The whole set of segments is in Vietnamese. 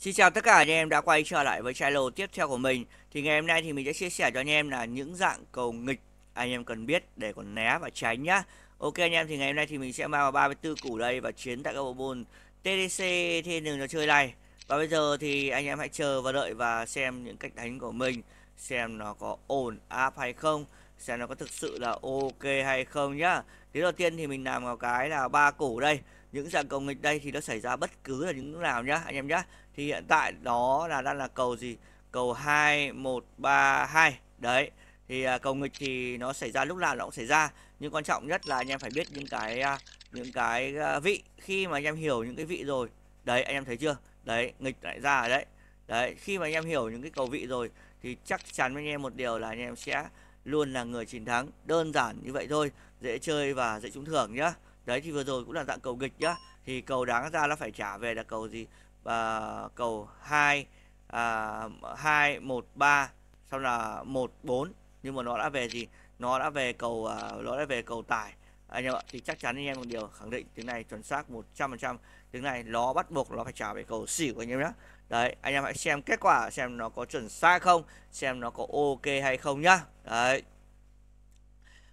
Xin chào tất cả anh em đã quay trở lại với channel tiếp theo của mình Thì ngày hôm nay thì mình sẽ chia sẻ cho anh em là những dạng cầu nghịch anh em cần biết để còn né và tránh nhá Ok anh em thì ngày hôm nay thì mình sẽ mang vào 34 củ đây và chiến tại các bộ môn TDC thiên đường trò chơi này Và bây giờ thì anh em hãy chờ và đợi và xem những cách đánh của mình Xem nó có ổn áp hay không Xem nó có thực sự là ok hay không nhá Điều đầu tiên thì mình làm vào cái là ba củ đây những dạng cầu nghịch đây thì nó xảy ra bất cứ là những nào nhá anh em nhá thì hiện tại đó là đang là cầu gì cầu 2132 đấy thì à, cầu nghịch thì nó xảy ra lúc nào nó cũng xảy ra nhưng quan trọng nhất là anh em phải biết những cái à, những cái à, vị khi mà anh em hiểu những cái vị rồi đấy anh em thấy chưa đấy nghịch lại ra ở đấy đấy khi mà anh em hiểu những cái cầu vị rồi thì chắc chắn với anh em một điều là anh em sẽ luôn là người chiến thắng đơn giản như vậy thôi dễ chơi và dễ trúng thưởng nhá đấy thì vừa rồi cũng là dạng cầu nghịch nhá thì cầu đáng ra nó phải trả về là cầu gì à, cầu hai à, hai một ba, 3 sau là một bốn, nhưng mà nó đã về gì nó đã về cầu à, nó đã về cầu tải anh em ạ thì chắc chắn anh em một điều khẳng định tiếng này chuẩn xác 100% tiếng này nó bắt buộc nó phải trả về cầu xỉu anh em nhé đấy anh em hãy xem kết quả xem nó có chuẩn xác không xem nó có ok hay không nhá đấy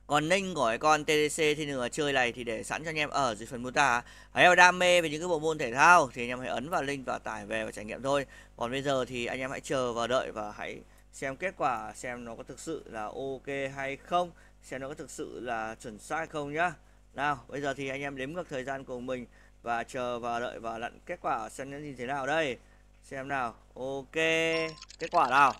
còn ninh của con tdc thì nửa chơi này thì để sẵn cho anh em ở dưới phần mô tả anh em đam mê về những cái bộ môn thể thao thì anh em hãy ấn vào link và tải về và trải nghiệm thôi còn bây giờ thì anh em hãy chờ và đợi và hãy xem kết quả xem nó có thực sự là ok hay không xem nó có thực sự là chuẩn xác không nhá nào bây giờ thì anh em đếm ngược thời gian cùng mình và chờ và đợi và lặn kết quả xem nó như thế nào đây xem nào ok kết quả nào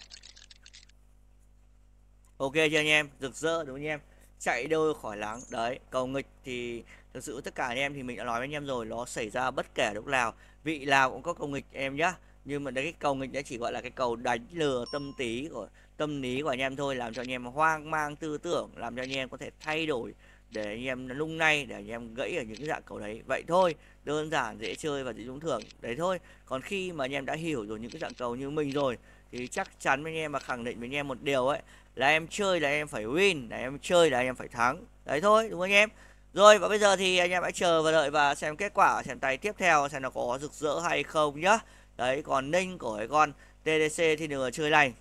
ok chưa anh em rực rỡ đúng không anh em chạy đôi khỏi lắng đấy cầu nghịch thì thực sự tất cả anh em thì mình đã nói với anh em rồi nó xảy ra bất kể lúc nào vị nào cũng có cầu nghịch em nhá nhưng mà đấy cái cầu nghịch đã chỉ gọi là cái cầu đánh lừa tâm tí của tâm lý của anh em thôi làm cho anh em hoang mang tư tưởng làm cho anh em có thể thay đổi để anh em lung nay để anh em gãy ở những cái dạng cầu đấy vậy thôi đơn giản dễ chơi và dễ trúng thưởng đấy thôi còn khi mà anh em đã hiểu rồi những cái dạng cầu như mình rồi thì chắc chắn với anh em mà khẳng định với anh em một điều ấy là em chơi là em phải win là em chơi là em phải thắng đấy thôi đúng không anh em rồi và bây giờ thì anh em hãy chờ và đợi và xem kết quả xem tay tiếp theo xem nó có rực rỡ hay không nhá đấy còn ninh của cái con TDC thì nửa chơi này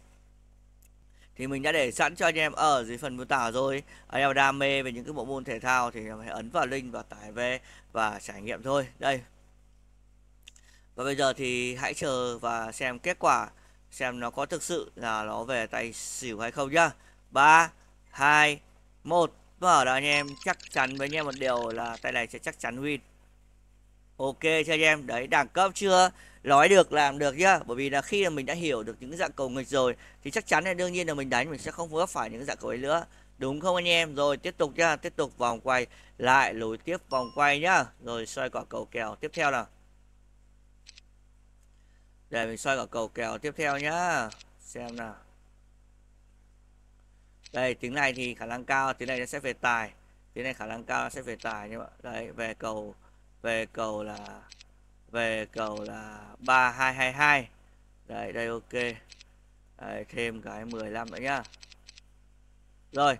thì mình đã để sẵn cho anh em ở dưới phần mô tả rồi anh em đam mê về những cái bộ môn thể thao thì hãy ấn vào link và tải về và trải nghiệm thôi đây và bây giờ thì hãy chờ và xem kết quả xem nó có thực sự là nó về tay xỉu hay không nhá ba hai một và ở đó anh em chắc chắn với anh em một điều là tay này sẽ chắc chắn win ok cho anh em đấy đẳng cấp chưa nói được làm được nhá bởi vì là khi là mình đã hiểu được những dạng cầu nghịch rồi thì chắc chắn là đương nhiên là mình đánh mình sẽ không vấp phải những dạng cầu ấy nữa đúng không anh em rồi tiếp tục nhá tiếp tục vòng quay lại lối tiếp vòng quay nhá rồi xoay quả cầu kèo tiếp theo nào để mình xoay quả cầu kèo tiếp theo nhá xem nào đây tiếng này thì khả năng cao tiếng này nó sẽ về tài tiếng này khả năng cao nó sẽ về tài nhưng mà đấy về cầu về cầu là về cầu là 3222 đấy đây ok đấy, thêm cái 15 nữa nhá rồi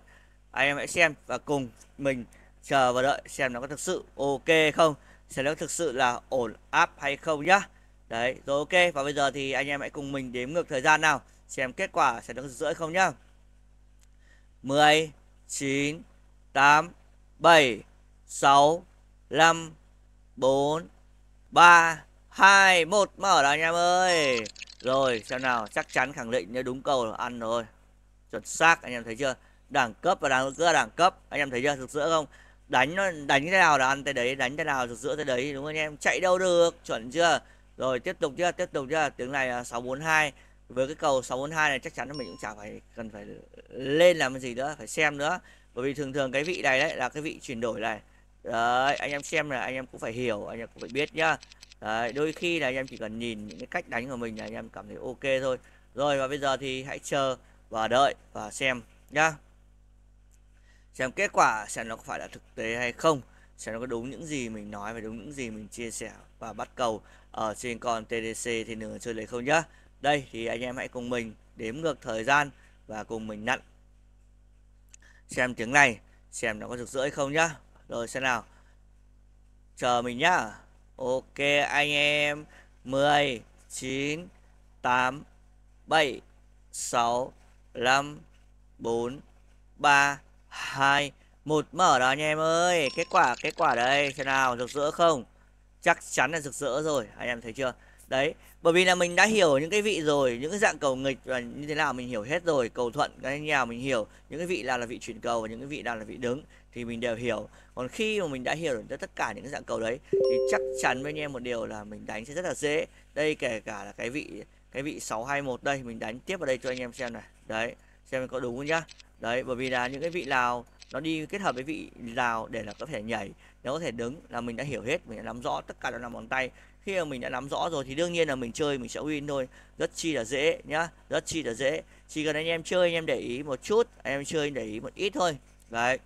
anh em hãy xem và cùng mình chờ và đợi xem nó có thực sự ok không sẽ nó thực sự là ổn áp hay không nhá đấy rồi ok và bây giờ thì anh em hãy cùng mình đếm ngược thời gian nào xem kết quả sẽ được rưỡi không nhá 10 9 8 7 6 5 4 3 2 1 mở rồi anh em ơi. Rồi xem nào, chắc chắn khẳng định như đúng cầu ăn rồi. Chuẩn xác anh em thấy chưa? Đẳng cấp và đẳng cưa đẳng cấp. Anh em thấy chưa? Thực sữa không? Đánh nó đánh thế nào là ăn tới đấy, đánh thế nào thực sữa tới đấy đúng không anh em? Chạy đâu được, chuẩn chưa? Rồi tiếp tục chưa? Tiếp tục chưa? Tiếng này là 642 với cái cầu 642 này chắc chắn là mình cũng chả phải cần phải lên làm cái gì nữa phải xem nữa bởi vì thường thường cái vị này đấy là cái vị chuyển đổi này đấy anh em xem là anh em cũng phải hiểu anh em cũng phải biết nhá đấy đôi khi là anh em chỉ cần nhìn những cái cách đánh của mình là anh em cảm thấy ok thôi rồi và bây giờ thì hãy chờ và đợi và xem nhá xem kết quả xem nó có phải là thực tế hay không xem nó có đúng những gì mình nói và đúng những gì mình chia sẻ và bắt cầu ở trên con TDC thì nửa chơi lấy không nhá đây thì anh em hãy cùng mình đếm ngược thời gian và cùng mình nặn xem tiếng này xem nó có rực rỡ hay không nhá rồi xem nào. Chờ mình nhá. Ok anh em. 10 9 8 7 6 5 4 3 2 1 mở đó anh em ơi. Kết quả kết quả đây. Xem nào, rực rỡ không? Chắc chắn là rực rỡ rồi. Anh em thấy chưa? đấy bởi vì là mình đã hiểu những cái vị rồi những cái dạng cầu nghịch và như thế nào mình hiểu hết rồi cầu thuận cái như nào mình hiểu những cái vị nào là vị chuyển cầu và những cái vị nào là vị đứng thì mình đều hiểu còn khi mà mình đã hiểu được tất cả những cái dạng cầu đấy thì chắc chắn với anh em một điều là mình đánh sẽ rất là dễ đây kể cả là cái vị cái vị 621 đây mình đánh tiếp vào đây cho anh em xem này đấy xem có đúng không nhá đấy bởi vì là những cái vị nào nó đi kết hợp với vị nào để là có thể nhảy nó có thể đứng là mình đã hiểu hết mình đã nắm rõ tất cả đó nằm món tay khi mà mình đã nắm rõ rồi thì đương nhiên là mình chơi mình sẽ win thôi rất chi là dễ nhá rất chi là dễ chỉ cần anh em chơi anh em để ý một chút anh em chơi để ý một ít thôi đấy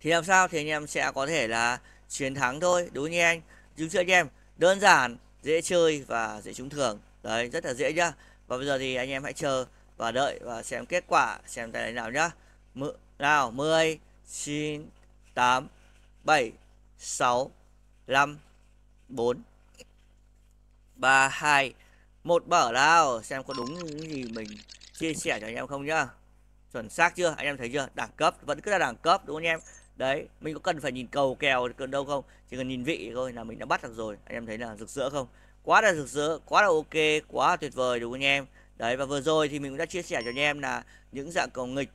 thì làm sao thì anh em sẽ có thể là chiến thắng thôi đúng như anh đúng chưa anh em đơn giản dễ chơi và dễ trúng thưởng đấy rất là dễ nhá và bây giờ thì anh em hãy chờ và đợi và xem kết quả xem tài nào nhá M nào 10 9 8 7 6 5 4 3 2 một bở nào xem có đúng gì mình chia sẻ cho anh em không nhá chuẩn xác chưa anh em thấy chưa đẳng cấp vẫn cứ là đẳng cấp đúng không anh em đấy mình có cần phải nhìn cầu kèo cần đâu không chỉ cần nhìn vị thôi là mình đã bắt được rồi anh em thấy là rực rỡ không quá là rực rỡ quá là ok quá là tuyệt vời đúng không anh em đấy và vừa rồi thì mình cũng đã chia sẻ cho anh em là những dạng cầu nghịch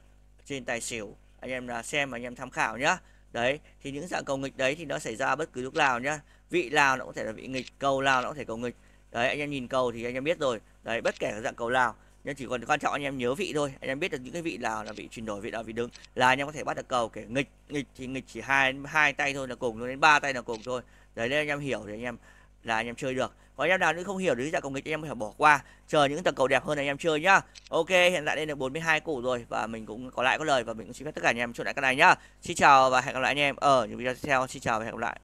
trên tài xỉu anh em là xem và anh em tham khảo nhá đấy thì những dạng cầu nghịch đấy thì nó xảy ra bất cứ lúc nào nhá vị nào nó cũng thể là vị nghịch cầu nào nó có thể cầu nghịch đấy anh em nhìn cầu thì anh em biết rồi đấy bất kể dạng cầu nào nhưng chỉ còn quan trọng anh em nhớ vị thôi anh em biết được những cái vị nào là vị chuyển đổi vị nào vị đứng là anh em có thể bắt được cầu kể nghịch nghịch thì nghịch chỉ hai hai tay thôi là cùng đến ba tay là cùng thôi đấy nên anh em hiểu thì anh em là anh em chơi được có anh em nào nữa không hiểu được dạng cầu nghịch anh em có thể bỏ qua chờ những tầng cầu đẹp hơn anh em chơi nhá ok hiện tại đây là 42 củ rồi và mình cũng có lại có lời và mình cũng xin phép tất cả anh em chốt lại cái này nhá xin chào và hẹn gặp lại anh em ở những video tiếp theo xin chào và hẹn gặp lại